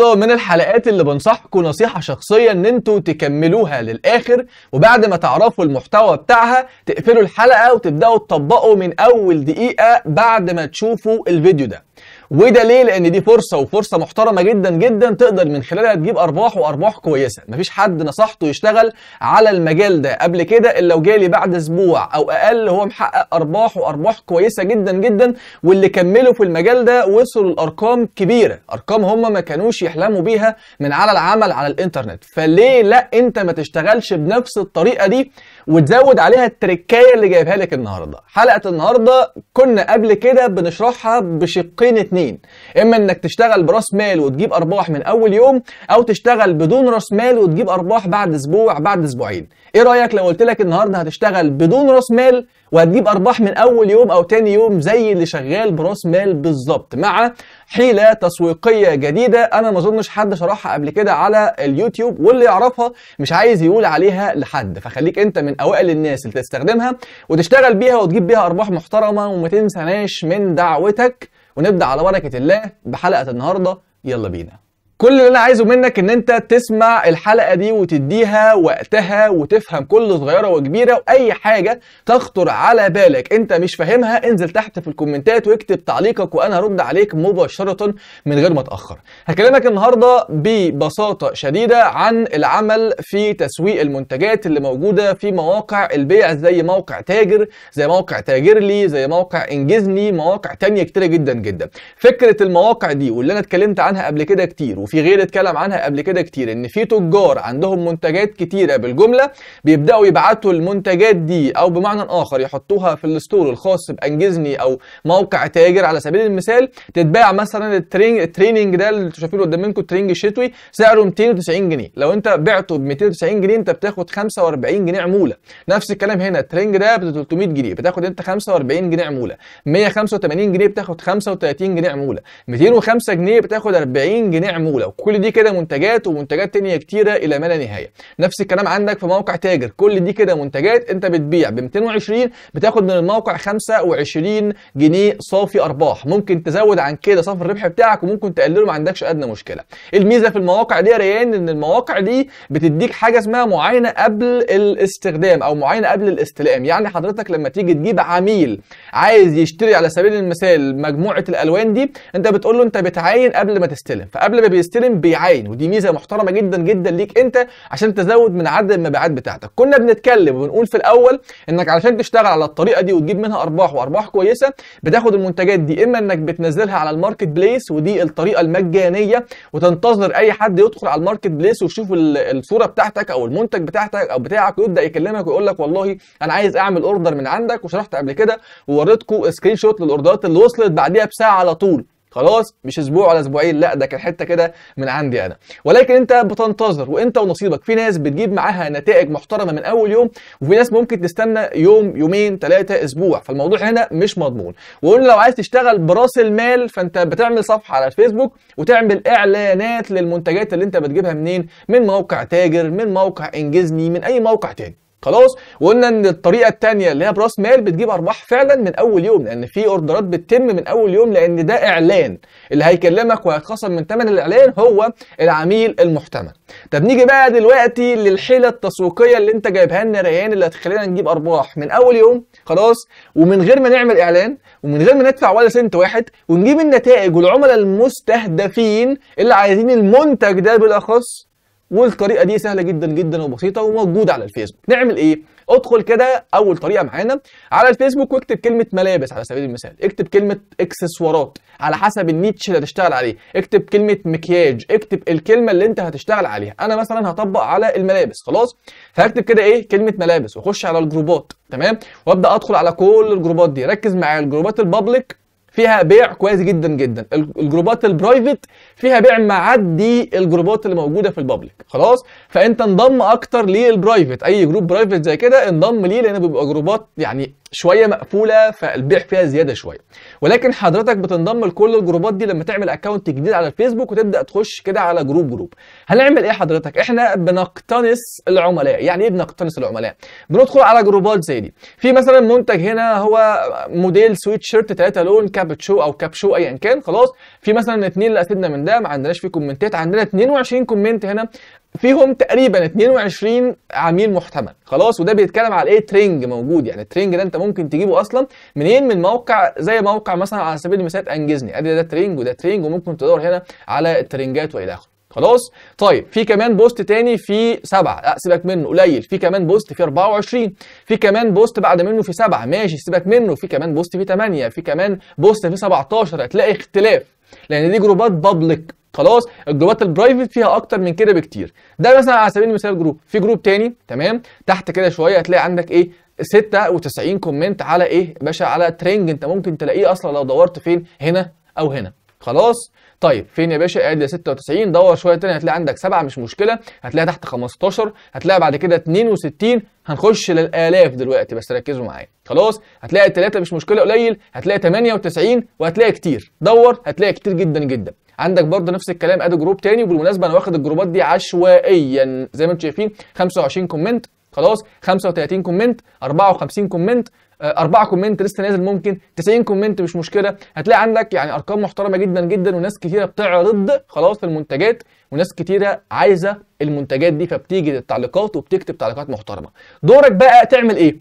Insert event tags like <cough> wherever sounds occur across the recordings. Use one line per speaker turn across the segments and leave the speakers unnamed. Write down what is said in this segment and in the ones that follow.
حلقه من الحلقات اللي بنصحكم نصيحه شخصيه ان انتوا تكملوها للاخر وبعد ما تعرفوا المحتوى بتاعها تقفلوا الحلقه وتبداوا تطبقوا من اول دقيقه بعد ما تشوفوا الفيديو ده وده ليه؟ لان دي فرصه وفرصه محترمه جدا جدا تقدر من خلالها تجيب ارباح وارباح كويسه، مفيش حد نصحته يشتغل على المجال ده قبل كده الا وجالي بعد اسبوع او اقل هو محقق ارباح وارباح كويسه جدا جدا واللي كملوا في المجال ده وصلوا لارقام كبيره، ارقام هم ما كانوش يحلموا بيها من على العمل على الانترنت، فليه لا انت ما تشتغلش بنفس الطريقه دي وتزود عليها التركايه اللي جايبها لك النهارده حلقه النهارده كنا قبل كده بنشرحها بشقين اتنين اما انك تشتغل براس مال وتجيب ارباح من اول يوم او تشتغل بدون راس مال وتجيب ارباح بعد اسبوع بعد اسبوعين ايه رايك لو قلت لك النهارده هتشتغل بدون راس مال وهتجيب ارباح من اول يوم او تاني يوم زي اللي شغال براس مال بالظبط مع حيله تسويقيه جديده انا ما اظنش حد شرحها قبل كده على اليوتيوب واللي يعرفها مش عايز يقول عليها لحد فخليك انت من اوائل الناس اللي تستخدمها وتشتغل بيها وتجيب بيها ارباح محترمه وما تنساناش من دعوتك ونبدا على بركه الله بحلقه النهارده يلا بينا كل اللي انا عايزه منك ان انت تسمع الحلقه دي وتديها وقتها وتفهم كل صغيره وكبيره واي حاجه تخطر على بالك انت مش فاهمها انزل تحت في الكومنتات واكتب تعليقك وانا هرد عليك مباشره من غير ما اتاخر هكلمك النهارده ببساطه شديده عن العمل في تسويق المنتجات اللي موجوده في مواقع البيع زي موقع تاجر زي موقع تاجرلي زي موقع انجزني مواقع تانية كتيره جدا جدا فكره المواقع دي واللي انا اتكلمت عنها قبل كده كتير وفي غير اتكلم عنها قبل كده كتير ان في تجار عندهم منتجات كتيره بالجمله بيبداوا يبعتوا المنتجات دي او بمعنى اخر يحطوها في الستور الخاص بانجزني او موقع تاجر على سبيل المثال تتباع مثلا الترينج التريننج ده اللي انتوا شايفينه قدامكم الترينج الشتوي سعره 290 جنيه لو انت بعته ب 290 جنيه انت بتاخد 45 جنيه عموله نفس الكلام هنا الترينج ده ب 300 جنيه بتاخد انت 45 جنيه عموله 185 جنيه بتاخد 35 جنيه عموله 205 جنيه بتاخد 40 جنيه عموله الاولى وكل دي كده منتجات ومنتجات تانية كتيره الى ما لا نهايه نفس الكلام عندك في موقع تاجر كل دي كده منتجات انت بتبيع ب 220 بتاخد من الموقع 25 جنيه صافي ارباح ممكن تزود عن كده صافي الربح بتاعك وممكن تقلله ما عندكش ادنى مشكله الميزه في المواقع دي يا ريان ان المواقع دي بتديك حاجه اسمها معاينه قبل الاستخدام او معاينه قبل الاستلام يعني حضرتك لما تيجي تجيب عميل عايز يشتري على سبيل المثال مجموعه الالوان دي انت بتقول له انت بتعاين قبل ما تستلم فقبل ما بيستلم بيعاين ودي ميزه محترمه جدا جدا ليك انت عشان تزود من عدد المبيعات بتاعتك كنا بنتكلم وبنقول في الاول انك علشان تشتغل على الطريقه دي وتجيب منها ارباح وارباح كويسه بتاخد المنتجات دي اما انك بتنزلها على الماركت بليس ودي الطريقه المجانيه وتنتظر اي حد يدخل على الماركت بليس ويشوف الصوره بتاعتك او المنتج بتاعتك او بتاعك ويبدا يكلمك ويقول لك والله انا عايز اعمل اوردر من عندك وشرحت قبل كده ووريتكم سكرين شوت للاوردرات اللي وصلت بعديها بساعه على طول خلاص مش اسبوع ولا اسبوعين لا ده كان حته كده من عندي انا ولكن انت بتنتظر وانت ونصيبك في ناس بتجيب معاها نتائج محترمه من اول يوم وفي ناس ممكن تستنى يوم يومين ثلاثه اسبوع فالموضوع هنا مش مضمون وقلنا لو عايز تشتغل براس المال فانت بتعمل صفحه على الفيسبوك وتعمل اعلانات للمنتجات اللي انت بتجيبها منين من موقع تاجر من موقع انجزني من اي موقع تاني خلاص وقلنا ان الطريقه الثانيه اللي هي براس مال بتجيب ارباح فعلا من اول يوم لان في اوردرات بتتم من اول يوم لان ده اعلان اللي هيكلمك وهيتخصم من ثمن الاعلان هو العميل المحتمل طب نيجي بقى دلوقتي للحيله التسويقيه اللي انت جايبها لنا ريان اللي هتخلينا نجيب ارباح من اول يوم خلاص ومن غير ما نعمل اعلان ومن غير ما ندفع ولا سنت واحد ونجيب النتائج والعملاء المستهدفين اللي عايزين المنتج ده بالاخص والطريقه دي سهله جدا جدا وبسيطه وموجوده على الفيسبوك نعمل ايه ادخل كده اول طريقه معانا على الفيسبوك واكتب كلمه ملابس على سبيل المثال اكتب كلمه اكسسوارات على حسب النيتش اللي هتشتغل عليه اكتب كلمه مكياج اكتب الكلمه اللي انت هتشتغل عليها انا مثلا هطبق على الملابس خلاص فهكتب كده ايه كلمه ملابس واخش على الجروبات تمام وابدا ادخل على كل الجروبات دي ركز معايا الجروبات البابليك فيها بيع كويس جدا جدا الجروبات البرايفت فيها بيع معدي الجروبات اللي موجوده في البابليك خلاص فانت انضم اكتر للبرايفت اي جروب برايفت زي كده انضم ليه لان بيبقى جروبات يعني شويه مقفوله فالبيع فيها زياده شويه ولكن حضرتك بتنضم لكل الجروبات دي لما تعمل اكونت جديد على الفيسبوك وتبدا تخش كده على جروب جروب هنعمل ايه حضرتك احنا بنقتنص العملاء يعني ايه بنقتنص العملاء بندخل على جروبات زي دي في مثلا منتج هنا هو موديل سويت شيرت 3 لون كابتشو او كابشو ايا كان خلاص في مثلا اثنين لقينا من ده ما عندناش فيه كومنتات عندنا 22 كومنت هنا فيهم تقريبا 22 عميل محتمل خلاص وده بيتكلم على ايه ترينج موجود يعني الترينج ده انت ممكن تجيبه اصلا منين من موقع زي موقع مثلا على سبيل المثال انجزني ادي ده ترينج وده ترينج وممكن تدور هنا على الترينجات والى اخره خلاص طيب في كمان بوست تاني في سبعة لا سيبك منه قليل في كمان بوست في 24 في كمان بوست بعد منه في سبعة ماشي سيبك منه في كمان بوست في 8 في كمان بوست في 17 هتلاقي اختلاف لان دي جروبات بابليك خلاص الجروبات البرايفت فيها اكتر من كده بكتير ده مثلا على سبيل المثال جروب في جروب تاني تمام تحت كده شويه هتلاقي عندك ايه 96 كومنت على ايه باشا على ترينج انت ممكن تلاقيه اصلا لو دورت فين هنا او هنا خلاص طيب فين يا باشا قاعد 96 دور شويه تاني هتلاقي عندك 7 مش مشكله هتلاقي تحت 15 هتلاقي بعد كده 62 هنخش للالاف دلوقتي بس ركزوا معايا خلاص هتلاقي 3 مش مشكله قليل هتلاقي 98 وهتلاقي كتير دور هتلاقي كتير جدا جدا عندك برضه نفس الكلام ادي جروب تاني وبالمناسبه انا واخد الجروبات دي عشوائيا زي ما انتم شايفين 25 كومنت خلاص 35 كومنت 54 كومنت آه، أربعة كومنت لسه نازل ممكن 90 كومنت مش مشكله هتلاقي عندك يعني ارقام محترمه جدا جدا وناس كتيره بتعرض خلاص المنتجات وناس كتيره عايزه المنتجات دي فبتيجي للتعليقات وبتكتب تعليقات محترمه دورك بقى تعمل ايه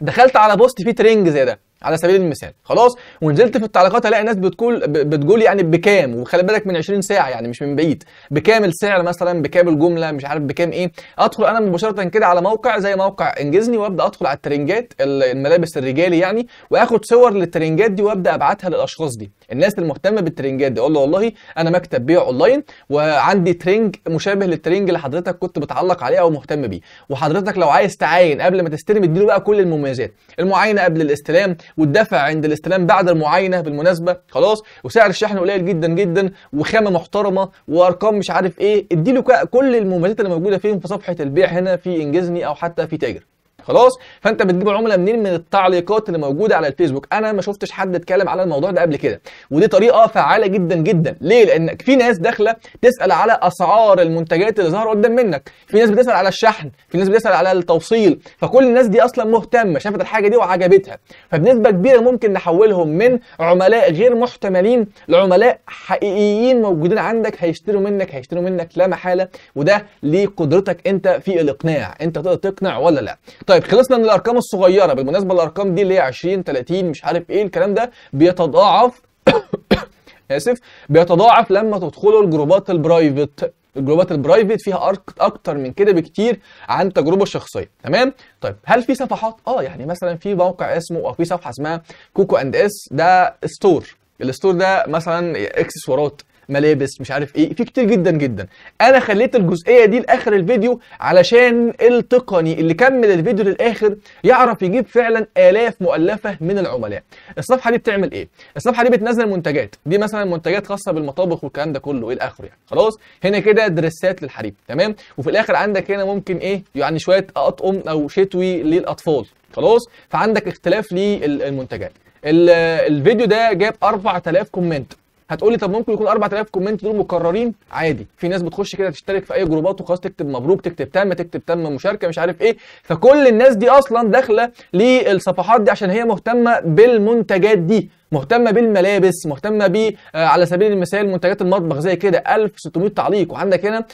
دخلت على بوست فيه ترنج زي ده على سبيل المثال خلاص ونزلت في التعليقات الاقي ناس بتقول بتقول يعني بكام وخلي بالك من 20 ساعه يعني مش من بعيد بكام السعر مثلا بكام الجمله مش عارف بكام ايه ادخل انا مباشره كده على موقع زي موقع انجزني وابدا ادخل على الترنجات الملابس الرجالي يعني واخد صور للترنجات دي وابدا ابعتها للاشخاص دي الناس المهتمه بالترنجات دي اقول له والله انا مكتب بيع اونلاين وعندي ترنج مشابه للترنج اللي حضرتك كنت بتعلق عليه او مهتم بيه وحضرتك لو عايز تعاين قبل ما تستلم اديله بقى كل المميزات المعاينه قبل الاستلام وتدفع عند الاستلام بعد المعاينه بالمناسبه خلاص وسعر الشحن قليل جدا جدا وخامه محترمه وارقام مش عارف ايه اديله كل المميزات اللي موجوده فين في صفحه البيع هنا في انجزني او حتى في تاجر خلاص فانت بتجيب عملاء منين من التعليقات اللي موجوده على الفيسبوك انا ما شفتش حد اتكلم على الموضوع ده قبل كده ودي طريقه فعاله جدا جدا ليه لان في ناس داخله تسال على اسعار المنتجات اللي ظهر قدام منك في ناس بتسال على الشحن في ناس بتسال على التوصيل فكل الناس دي اصلا مهتمه شافت الحاجه دي وعجبتها فبنسبه كبيره ممكن نحولهم من عملاء غير محتملين لعملاء حقيقيين موجودين عندك هيشتروا منك هيشتروا منك لا محاله وده لقدرتك انت في الاقناع انت تقدر تقنع ولا لا طيب خلصنا من الارقام الصغيره بالمناسبه الارقام دي اللي هي 20 30 مش عارف ايه الكلام ده بيتضاعف <coughs> اسف بيتضاعف لما تدخلوا الجروبات البرايفت الجروبات البرايفت فيها اكتر من كده بكتير عن تجربه شخصيه تمام طيب هل في صفحات اه يعني مثلا في موقع اسمه او في صفحه اسمها كوكو اند اس ده ستور الستور ده مثلا اكسسوارات ملابس مش عارف ايه في كتير جدا جدا انا خليت الجزئيه دي لاخر الفيديو علشان التقني اللي كمل الفيديو للاخر يعرف يجيب فعلا الاف مؤلفه من العملاء الصفحه دي بتعمل ايه الصفحه دي بتنزل منتجات دي مثلا منتجات خاصه بالمطابخ والكلام ده كله الى اخره يعني خلاص هنا كده دريسات للحريم تمام وفي الاخر عندك هنا ممكن ايه يعني شويه اطقم او شتوي للاطفال خلاص فعندك اختلاف للمنتجات الفيديو ده جاب 4000 كومنت هتقول لي طب ممكن يكون 4000 كومنت دول مكررين عادي في ناس بتخش كده تشترك في اي جروبات وخلاص تكتب مبروك تكتب تم تكتب تم مشاركه مش عارف ايه فكل الناس دي اصلا داخله للصفحات دي عشان هي مهتمه بالمنتجات دي مهتمه بالملابس مهتمه ب آه، على سبيل المثال منتجات المطبخ زي كده 1600 تعليق وعندك هنا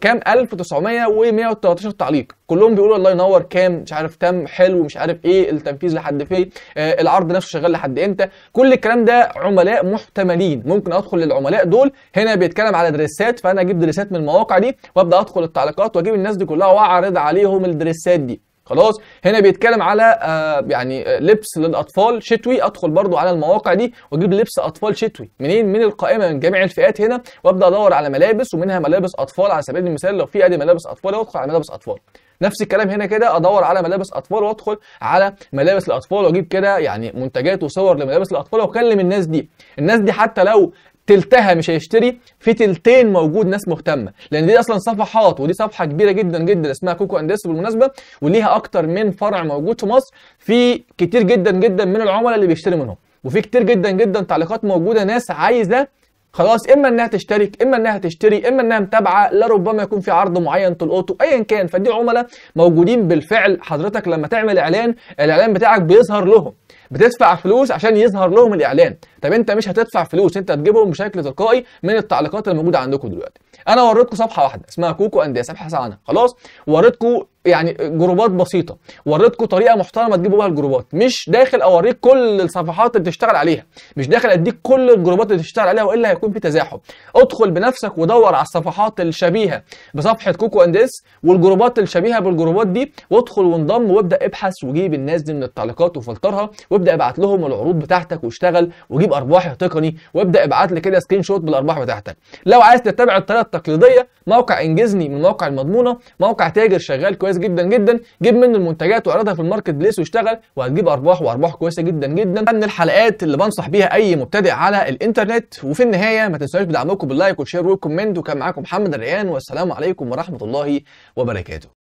كام 1913 تعليق كلهم بيقولوا الله ينور كام مش عارف تم حلو مش عارف ايه التنفيذ لحد فين آه العرض نفسه شغال لحد امتى كل الكلام ده عملاء محتملين ممكن ادخل للعملاء دول هنا بيتكلم على دريسات فانا اجيب دريسات من المواقع دي وابدا ادخل التعليقات واجيب الناس دي كلها واعرض عليهم الدريسات دي خلاص هنا بيتكلم على آه يعني آه، لبس للاطفال شتوي ادخل برضو على المواقع دي واجيب لبس اطفال شتوي منين من القائمه من جميع الفئات هنا وابدا ادور على ملابس ومنها ملابس اطفال على سبيل المثال لو في ادي ملابس اطفال ادخل على ملابس اطفال نفس الكلام هنا كده ادور على ملابس اطفال وادخل على ملابس الاطفال واجيب كده يعني منتجات وصور لملابس الاطفال واكلم الناس دي الناس دي حتى لو تلتها مش هيشتري في تلتين موجود ناس مهتمه لان دي اصلا صفحات ودي صفحه كبيره جدا جدا اسمها كوكو اندس بالمناسبه وليها اكتر من فرع موجود في مصر في كتير جدا جدا من العملاء اللي بيشتري منهم وفي كتير جدا جدا تعليقات موجوده ناس عايزه خلاص اما انها تشترك اما انها تشتري اما انها متابعه لربما يكون في عرض معين تلقطه ايا كان فدي عملاء موجودين بالفعل حضرتك لما تعمل اعلان الاعلان بتاعك بيظهر لهم بتدفع فلوس عشان يظهر لهم الاعلان طب انت مش هتدفع فلوس انت هتجيبهم بشكل تلقائي من التعليقات اللي موجوده عندكم دلوقتي انا وريتكم صفحه واحده اسمها كوكو انديه صفحه عنها خلاص وريتكم يعني جروبات بسيطه وريتكم طريقه محترمه تجيبوا بيها الجروبات مش داخل اوريك كل الصفحات اللي بتشتغل عليها مش داخل اديك كل الجروبات اللي بتشتغل عليها والا هيكون في تزاحم ادخل بنفسك ودور على الصفحات الشبيهه بصفحه كوكو اند اس والجروبات الشبيهه بالجروبات دي وادخل وانضم وابدا ابحث وجيب الناس دي من التعليقات وفلترها وابدا ابعت لهم العروض بتاعتك واشتغل وجيب ارباح تقني وابدا ابعت لي كده سكرين شوت بالارباح بتاعتك لو عايز تتبع الطريقه التقليديه موقع انجزني من موقع المضمونه موقع تاجر شغال كويس جدا جدا جيب منه المنتجات واعرضها في الماركت بليس واشتغل وهتجيب ارباح وارباح كويسه جدا جدا من الحلقات اللي بنصح بيها اي مبتدئ على الانترنت وفي النهايه ما تنسوش بدعمكم باللايك والشير والكومنت وكان معاكم محمد الريان والسلام عليكم ورحمه الله وبركاته